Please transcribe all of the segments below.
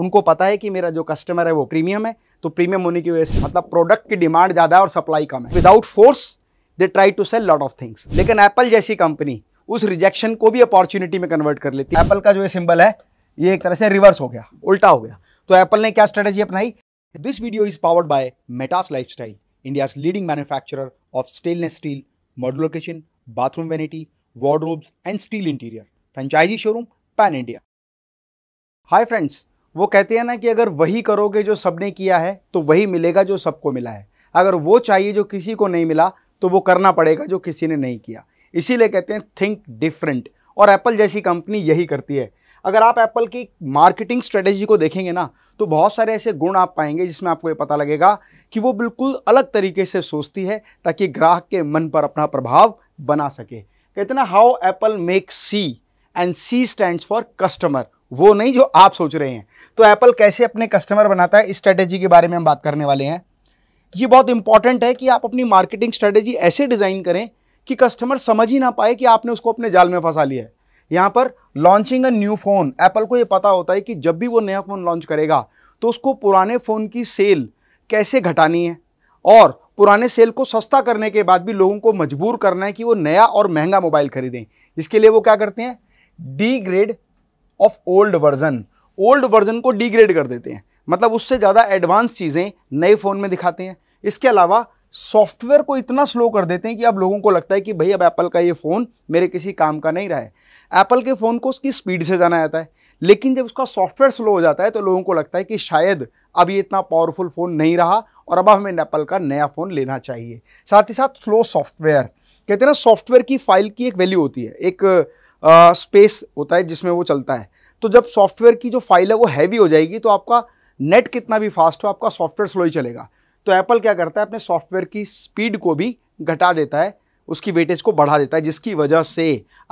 उनको पता है कि मेरा जो कस्टमर है वो प्रीमियम है तो प्रीमियम होने की वजह से मतलब प्रोडक्ट की डिमांड ज़्यादा है और सप्लाई कम है without force they try to sell lot of things लेकिन एप्पल जैसी कंपनी उस रिजेक्शन को भी अपॉर्चुनिटी में कन्वर्ट कर लेती है एप्पल का जो ये सिंबल है ये एक तरह से रिवर्स हो गया उल्टा हो गया तो एप्पल ने क्या स्ट्रेटेजी अपनाई this video is powered by Metas lifestyle India's leading manufacturer of stainless steel modular kitchen bathroom vanity wardrobes and steel interior franchisee showroom pan India hi friends वो कहते हैं ना कि अगर वही करोगे जो सबने किया है तो वही मिलेगा जो सबको मिला है अगर वो चाहिए जो किसी को नहीं मिला तो वो करना पड़ेगा जो किसी ने नहीं किया इसीलिए कहते हैं थिंक डिफरेंट और एप्पल जैसी कंपनी यही करती है अगर आप एप्पल की मार्केटिंग स्ट्रेटेजी को देखेंगे ना तो बहुत सारे ऐसे गुण आप पाएंगे जिसमें आपको ये पता लगेगा कि वो बिल्कुल अलग तरीके से सोचती है ताकि ग्राहक के मन पर अपना प्रभाव बना सके कहते ना how Apple make C and C stand for customer वो नहीं जो आप सोच रहे हैं तो एप्पल कैसे अपने कस्टमर बनाता है इस स्ट्रेटेजी के बारे में हम बात करने वाले हैं ये बहुत इंपॉर्टेंट है कि आप अपनी मार्केटिंग स्ट्रेटेजी ऐसे डिज़ाइन करें कि कस्टमर समझ ही ना पाए कि आपने उसको अपने जाल में फंसा लिया है यहाँ पर launching a new phone Apple को ये पता होता है कि जब भी वो नया फ़ोन लॉन्च करेगा तो उसको पुराने फ़ोन की सेल कैसे घटानी है और पुराने सेल को सस्ता करने के बाद भी लोगों को मजबूर करना है कि वो नया और महंगा मोबाइल खरीदें इसके लिए वो क्या करते हैं degrade of old version old version को डिग्रेड कर देते हैं मतलब उससे ज़्यादा एडवांस चीज़ें नए फ़ोन में दिखाते हैं इसके अलावा सॉफ्टवेयर को इतना स्लो कर देते हैं कि अब लोगों को लगता है कि भाई अब एप्पल का ये फ़ोन मेरे किसी काम का नहीं रहा है एप्पल के फ़ोन को उसकी स्पीड से जाना जाता है लेकिन जब उसका सॉफ्टवेयर स्लो हो जाता है तो लोगों को लगता है कि शायद अब ये इतना पावरफुल फ़ोन नहीं रहा और अब हमें एप्पल का नया फ़ोन लेना चाहिए साथ ही साथ स्लो सॉफ्टवेयर कहते हैं ना सॉफ्टवेयर की फाइल की एक वैल्यू होती है एक स्पेस होता है जिसमें वो चलता है तो जब सॉफ्टवेयर की जो फाइल है वो हैवी हो जाएगी तो आपका नेट कितना भी फास्ट हो आपका सॉफ्टवेयर स्लो ही चलेगा तो एप्पल क्या करता है अपने सॉफ्टवेयर की स्पीड को भी घटा देता है उसकी वेटेज को बढ़ा देता है जिसकी वजह से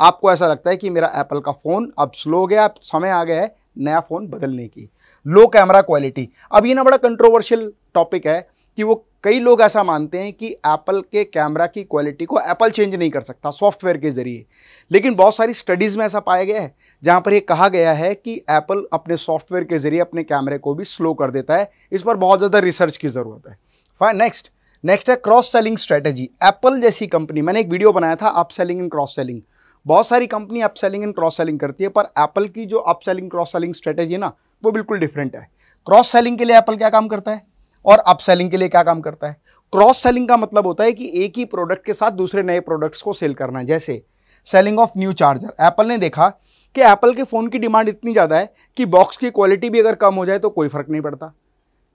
आपको ऐसा लगता है कि मेरा एप्पल का फ़ोन अब स्लो हो गया अब समय आ गया है नया फ़ोन बदलने की लो कैमरा क्वालिटी अब ये ना बड़ा कंट्रोवर्शियल टॉपिक है कि वो कई लोग ऐसा मानते हैं कि एप्पल के कैमरा की क्वालिटी को एप्पल चेंज नहीं कर सकता सॉफ्टवेयर के ज़रिए लेकिन बहुत सारी स्टडीज़ में ऐसा पाया गया है जहाँ पर यह कहा गया है कि एप्पल अपने सॉफ्टवेयर के ज़रिए अपने कैमरे को भी स्लो कर देता है इस पर बहुत ज़्यादा रिसर्च की ज़रूरत है फाइन नेक्स्ट नेक्स्ट है क्रॉस सेलिंग स्ट्रैटेजी एप्पल जैसी कंपनी मैंने एक वीडियो बनाया था up selling and cross selling बहुत सारी company up selling and cross selling करती है पर एप्पल की जो up selling cross selling strategy है ना वो बिल्कुल डिफरेंट है क्रॉस सेलिंग के लिए एप्पल क्या काम करता है और अपसेलिंग के लिए क्या काम करता है क्रॉस सेलिंग का मतलब होता है कि एक ही प्रोडक्ट के साथ दूसरे नए प्रोडक्ट्स को सेल करना है जैसे selling of new charger Apple ने देखा कि एप्पल के फ़ोन की डिमांड इतनी ज़्यादा है कि बॉक्स की क्वालिटी भी अगर कम हो जाए तो कोई फ़र्क नहीं पड़ता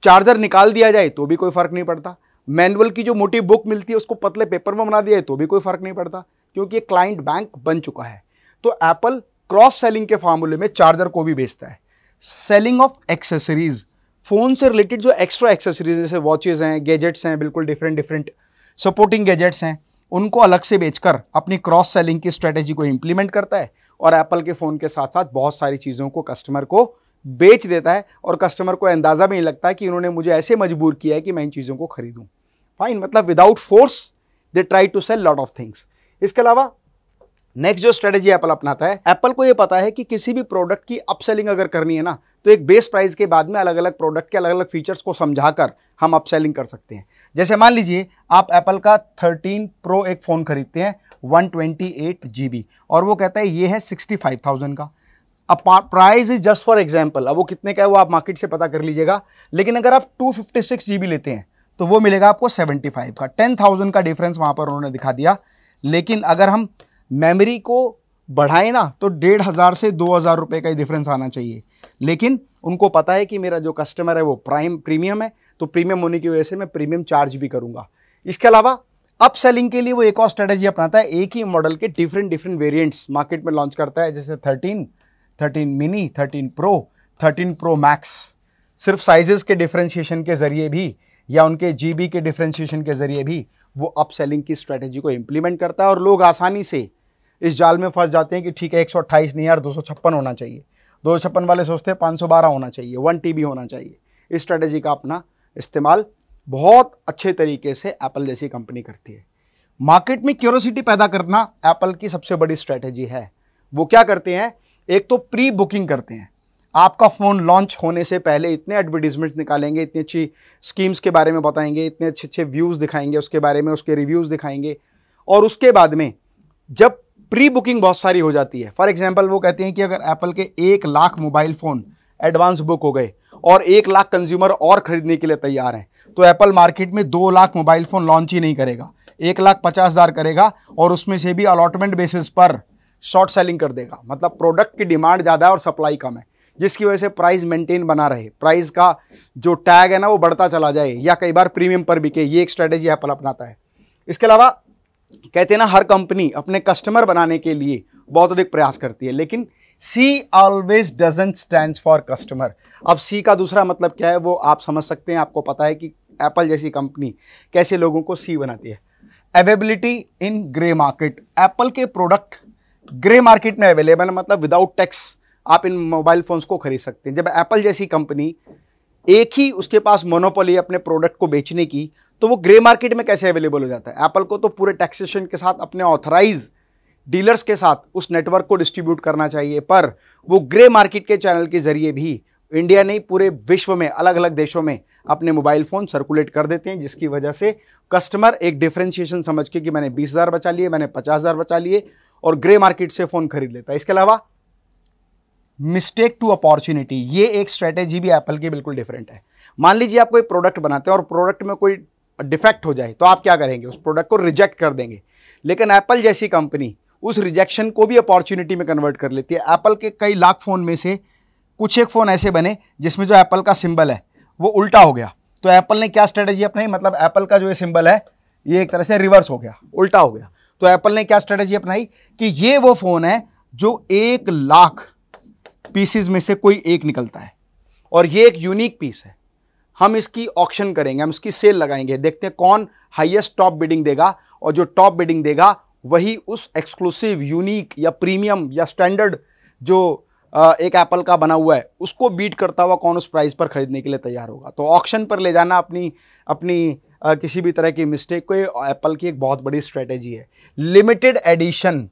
चार्जर निकाल दिया जाए तो भी कोई फ़र्क नहीं पड़ता मैनुअल की जो मोटी बुक मिलती है उसको पतले पेपर में बना दिया जाए तो भी कोई फ़र्क नहीं पड़ता क्योंकि एक क्लाइंट बैंक बन चुका है तो एप्पल क्रॉस सेलिंग के फार्मूले में चार्जर को भी बेचता है सेलिंग ऑफ एक्सेसरीज़ फ़ोन से रिलेटेड जो एक्स्ट्रा एक्सेसरीज जैसे वॉचेज हैं गैजेट्स हैं बिल्कुल डिफरेंट डिफरेंट सपोर्टिंग गैजेट्स हैं उनको अलग से बेचकर अपनी क्रॉस सेलिंग की स्ट्रेटेजी को इम्प्लीमेंट करता है और एप्पल के फ़ोन के साथ साथ बहुत सारी चीज़ों को कस्टमर को बेच देता है और कस्टमर को अंदाज़ा भी नहीं लगता कि उन्होंने मुझे ऐसे मजबूर किया है कि मैं इन चीज़ों को खरीदूँ फाइन मतलब without force they try to sell lot of things इसके अलावा नेक्स्ट जो स्ट्रेटेजी एप्पल अपनाता है एप्पल को ये पता है कि किसी भी प्रोडक्ट की अपसेलिंग अगर करनी है ना तो एक बेस प्राइस के बाद में अलग अलग प्रोडक्ट के अलग अलग फीचर्स को समझाकर हम अपसेलिंग कर सकते हैं जैसे मान लीजिए आप एप्पल का 13 प्रो एक फ़ोन खरीदते हैं वन ट्वेंटी और वो कहता है ये है सिक्सटी का अब price is just for example अब वो कितने का है वो आप मार्केट से पता कर लीजिएगा लेकिन अगर आप टू लेते हैं तो वो मिलेगा आपको सेवेंटी का टेन का डिफरेंस वहाँ पर उन्होंने दिखा दिया लेकिन अगर हम मेमोरी को बढ़ाए ना तो डेढ़ हज़ार से दो हज़ार रुपये का ही डिफरेंस आना चाहिए लेकिन उनको पता है कि मेरा जो कस्टमर है वो प्राइम प्रीमियम है तो प्रीमियम होने की वजह से मैं प्रीमियम चार्ज भी करूँगा इसके अलावा अप सेलिंग के लिए वो एक और स्ट्रेटेजी अपनाता है एक ही मॉडल के डिफरेंट डिफरेंट वेरियंट्स मार्केट में लॉन्च करता है जैसे thirteen thirteen mini thirteen pro thirteen pro max सिर्फ साइजेस के डिफ्रेंशिएशन के ज़रिए भी या उनके जीबी के डिफ्रेंशिएशन के ज़रिए भी वो अप सेलिंग की स्ट्रैटेजी को इम्प्लीमेंट करता है और लोग आसानी से इस जाल में फंस जाते हैं कि ठीक है एक नहीं यार दो होना चाहिए दो वाले सोचते हैं पाँच होना चाहिए वन टी होना चाहिए इस स्ट्रेटेजी का अपना इस्तेमाल बहुत अच्छे तरीके से एप्पल जैसी कंपनी करती है मार्केट में क्यूरोसिटी पैदा करना एप्पल की सबसे बड़ी स्ट्रैटेजी है वो क्या करते हैं एक तो प्री बुकिंग करते हैं आपका फ़ोन लॉन्च होने से पहले इतने एडवर्टीजमेंट्स निकालेंगे इतनी अच्छी स्कीम्स के बारे में बताएंगे इतने अच्छे अच्छे व्यूज़ दिखाएंगे उसके बारे में उसके रिव्यूज़ दिखाएंगे और उसके बाद में जब प्री बुकिंग बहुत सारी हो जाती है फॉर एग्जाम्पल वो कहते हैं कि अगर एप्पल के एक lakh mobile phone advance book हो गए और एक लाख कंज्यूमर और खरीदने के लिए तैयार हैं तो एप्पल मार्केट में दो लाख मोबाइल फ़ोन लॉन्च ही नहीं करेगा एक लाख पचास हज़ार करेगा और उसमें से भी अलॉटमेंट बेसिस पर शॉर्ट सेलिंग कर देगा मतलब प्रोडक्ट की डिमांड ज़्यादा है और सप्लाई कम है जिसकी वजह से प्राइस मेंटेन बना रहे प्राइस का जो टैग है ना वो बढ़ता चला जाए या कई बार प्रीमियम पर बिके ये एक स्ट्रैटेजी एप्पल अपनाता है इसके अलावा कहते हैं ना हर कंपनी अपने कस्टमर बनाने के लिए बहुत अधिक प्रयास करती है लेकिन C always doesn't stand for customer अब सी का दूसरा मतलब क्या है वो आप समझ सकते हैं आपको पता है कि एप्पल जैसी कंपनी कैसे लोगों को सी बनाती है availability in grey market Apple के प्रोडक्ट ग्रे मार्केट में अवेलेबल मतलब विदाउट टैक्स आप इन मोबाइल फ़ोन्स को खरीद सकते हैं जब एप्पल जैसी कंपनी एक ही उसके पास मोनोपोली अपने प्रोडक्ट को बेचने की तो वो ग्रे मार्केट में कैसे अवेलेबल हो जाता है एप्पल को तो पूरे टैक्सेशन के साथ अपने ऑथराइज डीलर्स के साथ उस नेटवर्क को डिस्ट्रीब्यूट करना चाहिए पर वो ग्रे मार्केट के चैनल के जरिए भी इंडिया नहीं पूरे विश्व में अलग अलग देशों में अपने मोबाइल फ़ोन सर्कुलेट कर देते हैं जिसकी वजह से कस्टमर एक डिफ्रेंशिएशन समझ के कि मैंने बीस हज़ार बचा लिए मैंने पचास हज़ार बचा लिए और ग्रे मार्केट से फ़ोन खरीद लेता है इसके अलावा मिस्टेक टू अपॉर्चुनिटी ये एक स्ट्रैटेजी भी एप्पल की बिल्कुल डिफरेंट है मान लीजिए आप कोई प्रोडक्ट बनाते हैं और प्रोडक्ट में कोई डिफेक्ट हो जाए तो आप क्या करेंगे उस प्रोडक्ट को रिजेक्ट कर देंगे लेकिन एप्पल जैसी कंपनी उस रिजेक्शन को भी अपॉर्चुनिटी में कन्वर्ट कर लेती है एप्पल के कई लाख फ़ोन में से कुछ एक फ़ोन ऐसे बने जिसमें जो एप्पल का सिंबल है वो उल्टा हो गया तो एप्पल ने क्या स्ट्रैटेजी अपनाई मतलब एप्पल का जो ये सिंबल है ये एक तरह से रिवर्स हो गया उल्टा हो गया तो एप्पल ने क्या स्ट्रैटेजी अपनाई कि ये वो फ़ोन है जो एक लाख पीसीज में से कोई एक निकलता है और ये एक यूनिक पीस है हम इसकी ऑक्शन करेंगे हम इसकी सेल लगाएंगे देखते हैं कौन हाईएस्ट टॉप बिडिंग देगा और जो टॉप बिडिंग देगा वही उस एक्सक्लूसिव यूनिक या प्रीमियम या स्टैंडर्ड जो एक एप्पल का बना हुआ है उसको बीट करता हुआ कौन उस प्राइस पर खरीदने के लिए तैयार होगा तो ऑक्शन पर ले जाना अपनी अपनी किसी भी तरह की मिस्टेक को एप्पल की एक बहुत बड़ी स्ट्रेटेजी है लिमिटेड एडिशन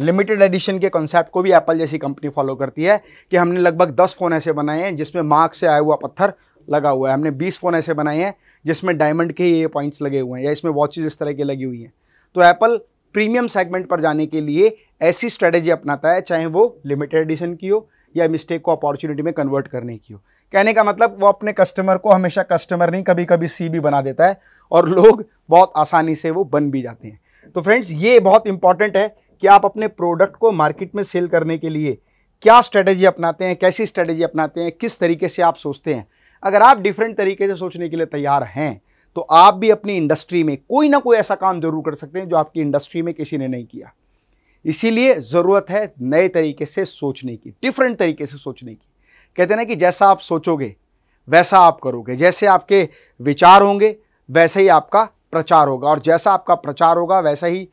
लिमिटेड एडिशन के कॉन्सेप्ट को भी एप्पल जैसी कंपनी फॉलो करती है कि हमने लगभग दस फ़ोन ऐसे बनाए हैं जिसमें मार्क से आया हुआ पत्थर लगा हुआ है हमने बीस फ़ोन ऐसे बनाए हैं जिसमें डायमंड के ये पॉइंट्स लगे हुए हैं या इसमें वॉचेज इस तरह की लगी हुई हैं तो एप्पल प्रीमियम सेगमेंट पर जाने के लिए ऐसी स्ट्रेटेजी अपनाता है चाहे वो लिमिटेड एडिशन की हो या मिस्टेक को अपॉर्चुनिटी में कन्वर्ट करने की हो कहने का मतलब वो अपने कस्टमर को हमेशा कस्टमर नहीं कभी कभी सी भी बना देता है और लोग बहुत आसानी से वो बन भी जाते हैं तो फ्रेंड्स ये बहुत इंपॉर्टेंट है कि आप अपने प्रोडक्ट को मार्केट में सेल करने के लिए क्या स्ट्रैटेजी अपनाते हैं कैसी स्ट्रैटेजी अपनाते हैं किस तरीके से आप सोचते हैं अगर आप डिफरेंट तरीके से सोचने के लिए तैयार हैं तो आप भी अपनी इंडस्ट्री में कोई ना कोई ऐसा काम जरूर कर सकते हैं जो आपकी इंडस्ट्री में किसी ने नहीं किया इसीलिए ज़रूरत है नए तरीके से सोचने की डिफरेंट तरीके से सोचने की कहते ना कि जैसा आप सोचोगे वैसा आप करोगे जैसे आपके विचार होंगे वैसे ही आपका प्रचार होगा और जैसा आपका प्रचार होगा वैसा ही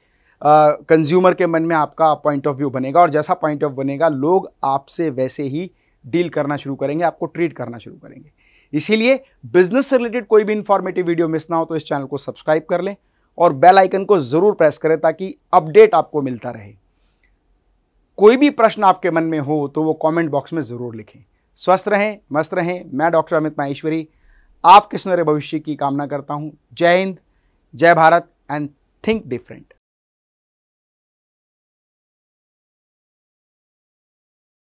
कंज्यूमर के मन में आपका पॉइंट ऑफ व्यू बनेगा और जैसा पॉइंट ऑफ बनेगा लोग आपसे वैसे ही डील करना शुरू करेंगे आपको ट्रीट करना शुरू करेंगे इसीलिए बिजनेस से रिलेटेड कोई भी इंफॉर्मेटिव वीडियो मिस ना हो तो इस चैनल को सब्सक्राइब कर लें और बेल आइकन को ज़रूर प्रेस करें ताकि अपडेट आपको मिलता रहे कोई भी प्रश्न आपके मन में हो तो वो कमेंट बॉक्स में ज़रूर लिखें स्वस्थ रहें मस्त रहें मैं डॉक्टर अमित माहेश्वरी आपके सुनहरे भविष्य की कामना करता हूँ जय हिंद जय भारत एंड थिंक डिफरेंट